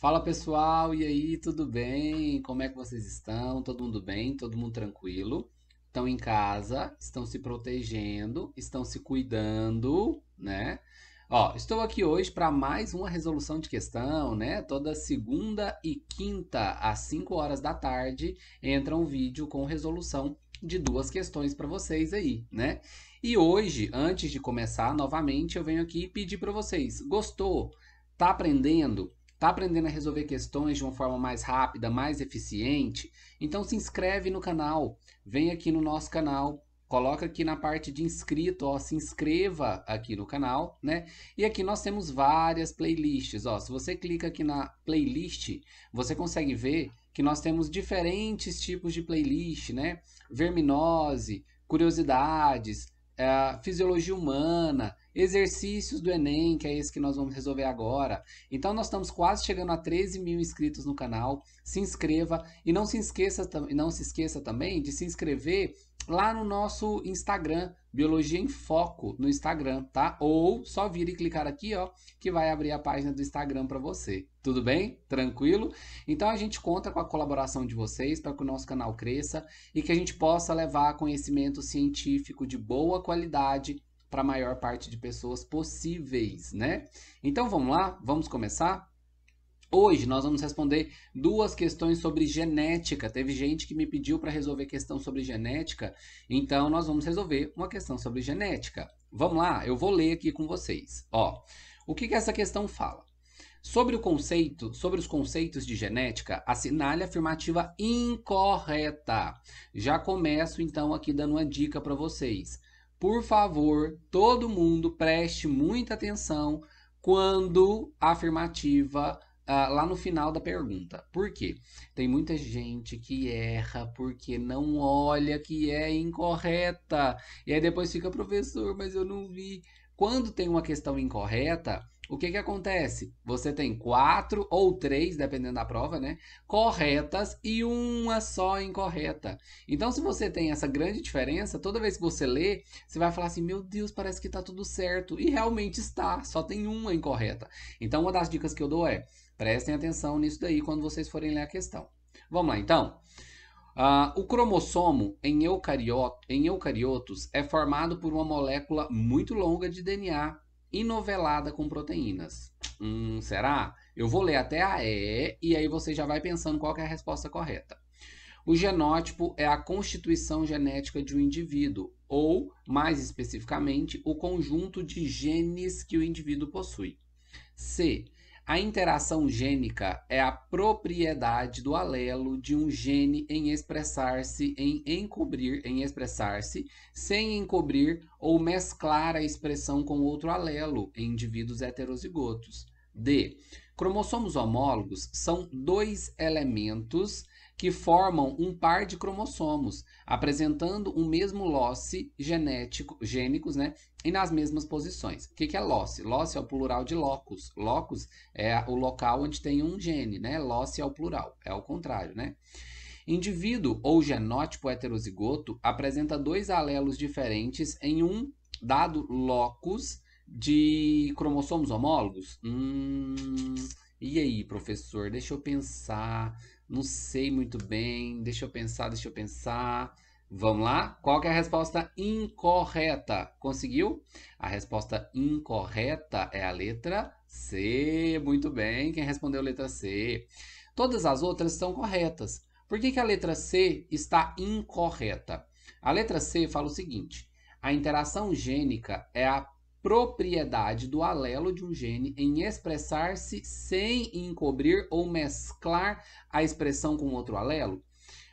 Fala pessoal, e aí, tudo bem? Como é que vocês estão? Todo mundo bem? Todo mundo tranquilo? Estão em casa, estão se protegendo, estão se cuidando, né? Ó, estou aqui hoje para mais uma resolução de questão, né? Toda segunda e quinta, às 5 horas da tarde, entra um vídeo com resolução de duas questões para vocês aí, né? E hoje, antes de começar novamente, eu venho aqui pedir para vocês: gostou? Tá aprendendo? Está aprendendo a resolver questões de uma forma mais rápida, mais eficiente? Então se inscreve no canal, vem aqui no nosso canal, coloca aqui na parte de inscrito, ó, se inscreva aqui no canal, né? E aqui nós temos várias playlists, ó. Se você clica aqui na playlist, você consegue ver que nós temos diferentes tipos de playlist, né? Verminose, curiosidades, é, fisiologia humana, exercícios do Enem, que é esse que nós vamos resolver agora. Então nós estamos quase chegando a 13 mil inscritos no canal. Se inscreva e não se esqueça, não se esqueça também de se inscrever lá no nosso Instagram, Biologia em Foco, no Instagram, tá? Ou só vir e clicar aqui, ó, que vai abrir a página do Instagram para você. Tudo bem? Tranquilo? Então a gente conta com a colaboração de vocês para que o nosso canal cresça e que a gente possa levar conhecimento científico de boa qualidade para a maior parte de pessoas possíveis, né? Então vamos lá, vamos começar? Hoje nós vamos responder duas questões sobre genética. Teve gente que me pediu para resolver questão sobre genética, então nós vamos resolver uma questão sobre genética. Vamos lá, eu vou ler aqui com vocês. Ó, o que, que essa questão fala? Sobre o conceito, sobre os conceitos de genética, assinale a afirmativa incorreta. Já começo então aqui dando uma dica para vocês. Por favor, todo mundo preste muita atenção quando a afirmativa Uh, lá no final da pergunta. Por quê? Tem muita gente que erra porque não olha que é incorreta. E aí depois fica, professor, mas eu não vi. Quando tem uma questão incorreta, o que, que acontece? Você tem quatro ou três, dependendo da prova, né? Corretas e uma só incorreta. Então, se você tem essa grande diferença, toda vez que você lê, você vai falar assim: meu Deus, parece que está tudo certo. E realmente está, só tem uma incorreta. Então, uma das dicas que eu dou é: prestem atenção nisso daí quando vocês forem ler a questão. Vamos lá, então. Uh, o cromossomo em, em eucariotos é formado por uma molécula muito longa de DNA inovelada com proteínas. Hum, será? Eu vou ler até a E e aí você já vai pensando qual é a resposta correta. O genótipo é a constituição genética de um indivíduo, ou, mais especificamente, o conjunto de genes que o indivíduo possui. C. A interação gênica é a propriedade do alelo de um gene em expressar-se, em encobrir, em expressar-se, sem encobrir ou mesclar a expressão com outro alelo em indivíduos heterozigotos. D. Cromossomos homólogos são dois elementos que formam um par de cromossomos, apresentando o mesmo losse genético, gênicos, né? E nas mesmas posições. O que, que é losse? Losse é o plural de locus. Locus é o local onde tem um gene, né? Losse é o plural, é o contrário, né? Indivíduo ou genótipo heterozigoto apresenta dois alelos diferentes em um dado locus de cromossomos homólogos. Hum... E aí, professor, deixa eu pensar. Não sei muito bem. Deixa eu pensar, deixa eu pensar. Vamos lá? Qual é a resposta incorreta? Conseguiu? A resposta incorreta é a letra C. Muito bem, quem respondeu a letra C? Todas as outras estão corretas. Por que, que a letra C está incorreta? A letra C fala o seguinte: a interação gênica é a propriedade do alelo de um gene em expressar-se sem encobrir ou mesclar a expressão com outro alelo?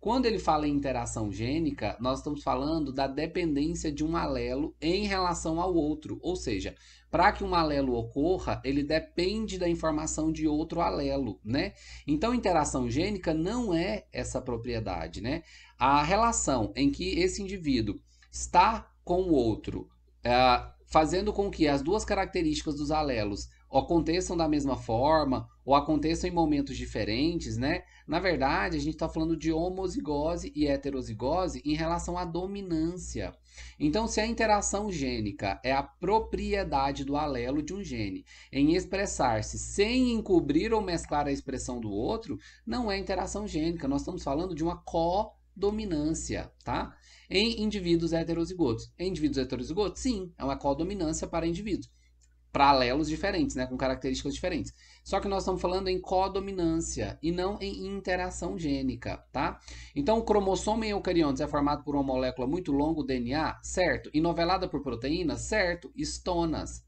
Quando ele fala em interação gênica, nós estamos falando da dependência de um alelo em relação ao outro. Ou seja, para que um alelo ocorra, ele depende da informação de outro alelo, né? Então, interação gênica não é essa propriedade, né? A relação em que esse indivíduo está com o outro, eh, fazendo com que as duas características dos alelos aconteçam da mesma forma ou aconteçam em momentos diferentes, né? Na verdade, a gente está falando de homozigose e heterozigose em relação à dominância. Então, se a interação gênica é a propriedade do alelo de um gene em expressar-se sem encobrir ou mesclar a expressão do outro, não é interação gênica. Nós estamos falando de uma codominância, tá? em indivíduos heterozigotos. Em indivíduos heterozigotos, sim, é uma codominância para indivíduos paralelos diferentes, né, com características diferentes. Só que nós estamos falando em codominância e não em interação gênica, tá? Então, o cromossomo em eucariontes é formado por uma molécula muito longa, o DNA, certo? E novelada por proteínas, certo? Estonas.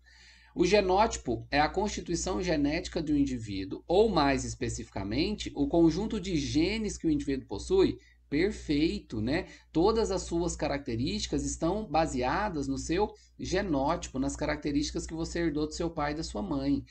O genótipo é a constituição genética de um indivíduo, ou mais especificamente, o conjunto de genes que o indivíduo possui perfeito, né? Todas as suas características estão baseadas no seu genótipo, nas características que você herdou do seu pai e da sua mãe.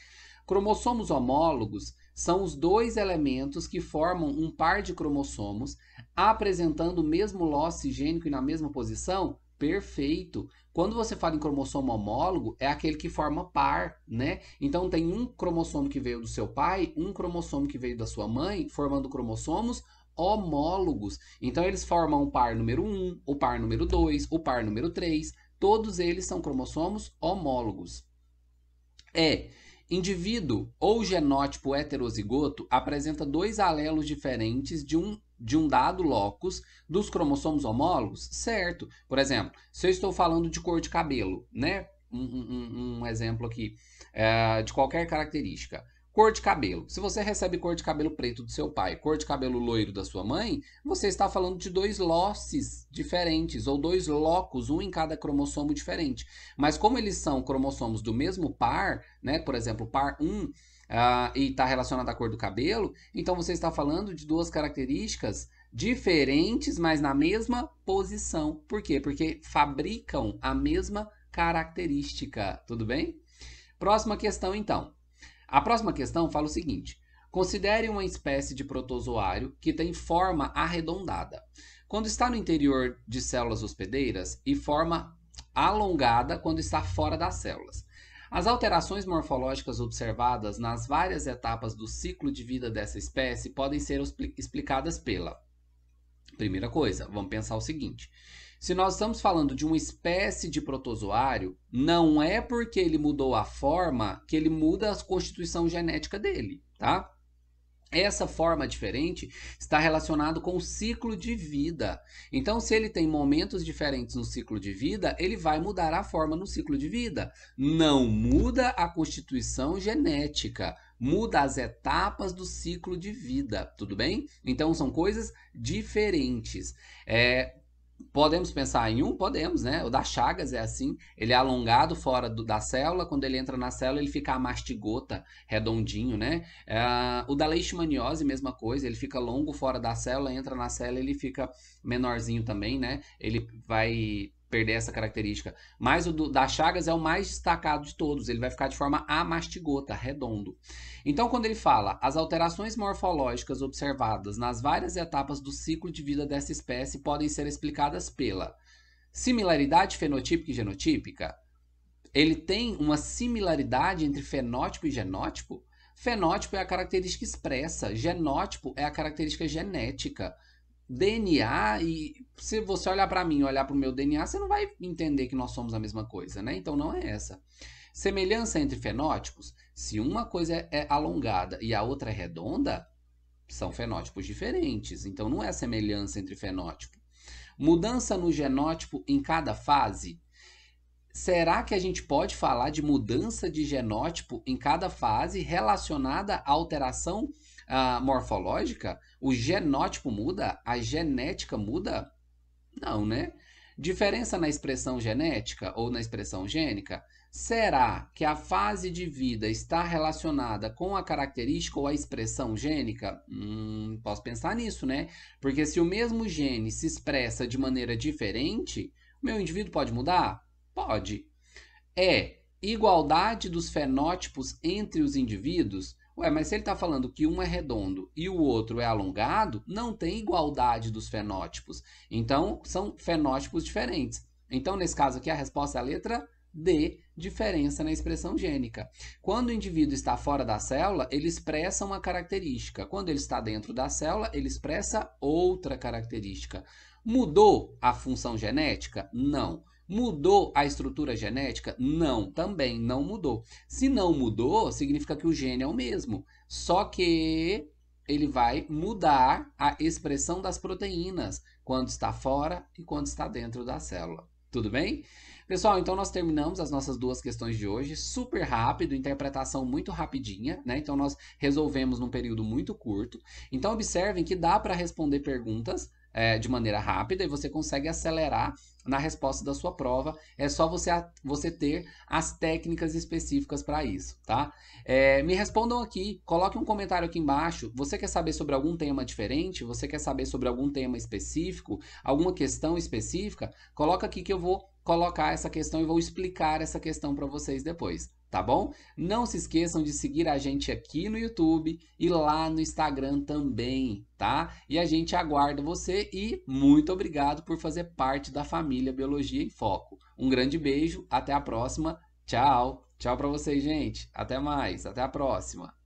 Cromossomos homólogos são os dois elementos que formam um par de cromossomos apresentando o mesmo ló cigênico e na mesma posição? Perfeito. Quando você fala em cromossomo homólogo, é aquele que forma par, né? Então tem um cromossomo que veio do seu pai, um cromossomo que veio da sua mãe, formando cromossomos homólogos. Então eles formam o par número 1, o par número 2, o par número 3. Todos eles são cromossomos homólogos. É, indivíduo ou genótipo heterozigoto apresenta dois alelos diferentes de um, de um dado locus dos cromossomos homólogos? Certo. Por exemplo, se eu estou falando de cor de cabelo, né? Um, um, um exemplo aqui, é, de qualquer característica. Cor de cabelo. Se você recebe cor de cabelo preto do seu pai, cor de cabelo loiro da sua mãe, você está falando de dois losses diferentes, ou dois locos, um em cada cromossomo diferente. Mas como eles são cromossomos do mesmo par, né? Por exemplo, par 1 Uh, ah, e está relacionada à cor do cabelo, então você está falando de duas características diferentes, mas na mesma posição. Por quê? Porque fabricam a mesma característica, tudo bem? Próxima questão, então. A próxima questão fala o seguinte: considere uma espécie de protozoário que tem forma arredondada. Quando está no interior de células hospedeiras e forma alongada quando está fora das células. As alterações morfológicas observadas nas várias etapas do ciclo de vida dessa espécie podem ser explicadas pela. Primeira coisa, vamos pensar o seguinte: se nós estamos falando de uma espécie de protozoário, não é porque ele mudou a forma que ele muda a constituição genética dele, tá? Essa forma diferente está relacionado com o ciclo de vida. Então, se ele tem momentos diferentes no ciclo de vida, ele vai mudar a forma no ciclo de vida. Não muda a constituição genética, muda as etapas do ciclo de vida, tudo bem? Então, são coisas diferentes. É, Podemos pensar em um? Podemos, né? O da Chagas é assim. Ele é alongado fora do, da célula. Quando ele entra na célula, ele fica a mastigota, redondinho, né? É, o da leishmaniose, mesma coisa. Ele fica longo fora da célula, entra na célula, ele fica menorzinho também, né? Ele vai perder essa característica. Mas o do, da Chagas é o mais destacado de todos. Ele vai ficar de forma amastigota, redondo. Então, quando ele fala as alterações morfológicas observadas nas várias etapas do ciclo de vida dessa espécie podem ser explicadas pela similaridade fenotípica e genotípica. Ele tem uma similaridade entre fenótipo e genótipo? Fenótipo é a característica expressa, genótipo é a característica genética. DNA e se você olhar para mim, olhar para o meu DNA, você não vai entender que nós somos a mesma coisa, né? Então não é essa. Semelhança entre fenótipos, se uma coisa é alongada e a outra é redonda, são fenótipos diferentes. Então não é semelhança entre fenótipo. Mudança no genótipo em cada fase. Será que a gente pode falar de mudança de genótipo em cada fase relacionada à alteração uh, morfológica? O genótipo muda? A genética muda? Não, né? Diferença na expressão genética ou na expressão gênica? Será que a fase de vida está relacionada com a característica ou a expressão gênica? Hum, posso pensar nisso, né? Porque se o mesmo gene se expressa de maneira diferente, o meu indivíduo pode mudar? Pode. É igualdade dos fenótipos entre os indivíduos? Ué, mas se ele está falando que um é redondo e o outro é alongado, não tem igualdade dos fenótipos. Então, são fenótipos diferentes. Então, nesse caso aqui, a resposta é a letra D, diferença na expressão gênica. Quando o indivíduo está fora da célula, ele expressa uma característica. Quando ele está dentro da célula, ele expressa outra característica. Mudou a função genética? Não. Mudou a estrutura genética? Não, também não mudou. Se não mudou, significa que o gene é o mesmo, só que ele vai mudar a expressão das proteínas quando está fora e quando está dentro da célula. Tudo bem? Pessoal, então nós terminamos as nossas duas questões de hoje, super rápido, interpretação muito rapidinha, né? Então nós resolvemos num período muito curto. Então observem que dá para responder perguntas é, de maneira rápida e você consegue acelerar na resposta da sua prova. É só você, você ter as técnicas específicas para isso, tá? É, me respondam aqui, coloque um comentário aqui embaixo. Você quer saber sobre algum tema diferente? Você quer saber sobre algum tema específico? Alguma questão específica? Coloca aqui que eu vou colocar essa questão e vou explicar essa questão para vocês depois, tá bom? Não se esqueçam de seguir a gente aqui no YouTube e lá no Instagram também, tá? E a gente aguarda você e muito obrigado por fazer parte da família Biologia em Foco. Um grande beijo, até a próxima. Tchau. Tchau para vocês, gente. Até mais, até a próxima.